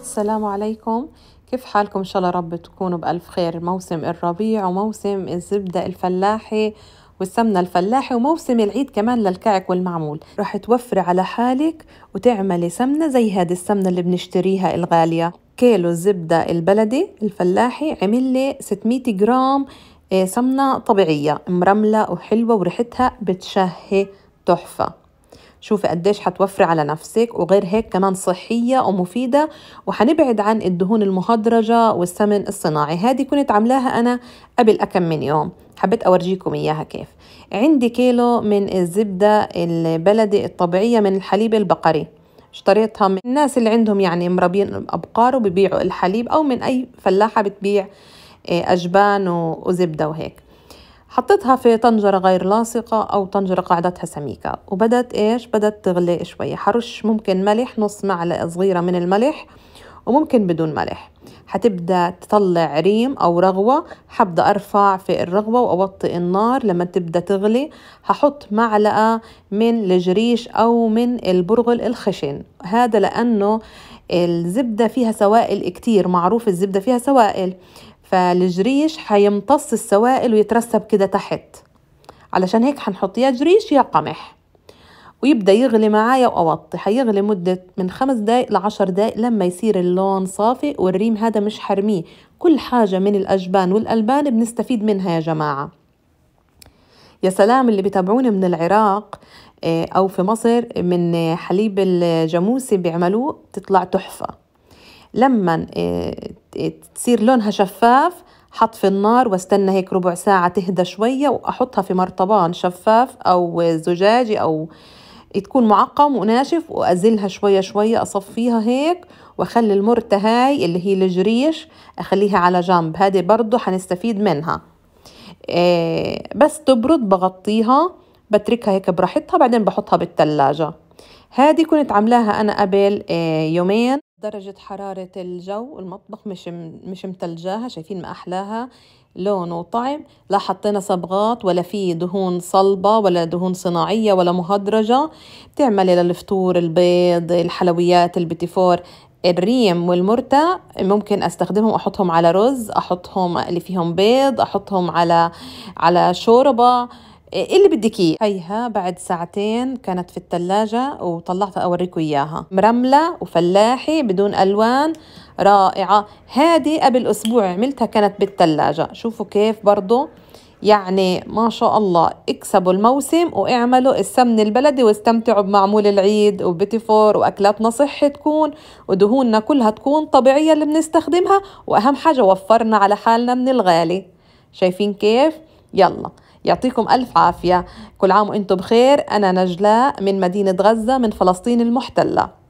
السلام عليكم كيف حالكم إن شاء الله رب تكونوا بألف خير موسم الربيع وموسم الزبدة الفلاحي والسمنة الفلاحي وموسم العيد كمان للكعك والمعمول رح توفري على حالك وتعملي سمنة زي هذه السمنة اللي بنشتريها الغالية كيلو الزبدة البلدي الفلاحي عمل لي 600 جرام آه، سمنة طبيعية مرملة وحلوة وريحتها بتشهي تحفة شوفي قديش حتوفري على نفسك وغير هيك كمان صحية ومفيدة وحنبعد عن الدهون المهدرجة والسمن الصناعي هذه كنت عاملاها أنا قبل أكم من يوم حبيت أورجيكم إياها كيف عندي كيلو من الزبدة البلدي الطبيعية من الحليب البقري اشتريتها من الناس اللي عندهم يعني مربين أبقار وبيبيعوا الحليب أو من أي فلاحة بتبيع آه، أجبان وزبدة وهيك حطيتها في طنجرة غير لاصقة أو طنجرة قاعدتها سميكة وبدت إيش بدت تغلي شوية حرش ممكن ملح نص معلقة صغيرة من الملح وممكن بدون ملح حتبدأ تطلع ريم أو رغوة حبدأ أرفع في الرغوة وأوطي النار لما تبدأ تغلي هحط معلقة من الجريش أو من البرغل الخشن هذا لأنه الزبدة فيها سوائل كتير معروف الزبدة فيها سوائل فالجريش هيمتص السوائل ويترسب كده تحت علشان هيك هنحط يا جريش يا قمح ويبدأ يغلي معايا وأوطي هيغلي مدة من خمس دقايق لعشر دقايق لما يصير اللون صافي والريم هذا مش حرميه كل حاجة من الأجبان والألبان بنستفيد منها يا جماعة يا سلام اللي بيتابعوني من العراق آه، أو في مصر من حليب الجاموسي بيعملوه بتطلع تحفة لما آه، تصير لونها شفاف حط في النار واستنى هيك ربع ساعة تهدى شوية وأحطها في مرطبان شفاف أو زجاجي أو تكون معقم وناشف وأزلها شوية شوية أصفيها هيك وأخلي المرتة هاي اللي هي الجريش أخليها على جنب هذه برضو حنستفيد منها آه، بس تبرد بغطيها بتركها هيك براحتها بعدين بحطها بالتلاجة هذه كنت عاملاها أنا قبل آه، يومين درجة حرارة الجو المطبخ مش مش متلجاها شايفين ما أحلاها لون وطعم لا حطينا صبغات ولا في دهون صلبة ولا دهون صناعية ولا مهدرجة بتعملي للفطور البيض الحلويات البتيفور الريم والمرتا ممكن استخدمهم احطهم على رز احطهم اللي فيهم بيض احطهم على على شوربه إيه، إيه اللي بدك اياه هيها بعد ساعتين كانت في الثلاجة وطلعتها اوريكم اياها مرملة وفلاحي بدون الوان رائعة هذه قبل اسبوع عملتها كانت بالثلاجة شوفوا كيف برضو يعني ما شاء الله اكسبوا الموسم واعملوا السمن البلدي واستمتعوا بمعمول العيد وبتفور واكلاتنا صحي تكون ودهوننا كلها تكون طبيعية اللي بنستخدمها واهم حاجة وفرنا على حالنا من الغالي شايفين كيف يلا يعطيكم ألف عافية كل عام وأنتم بخير أنا نجلاء من مدينة غزة من فلسطين المحتلة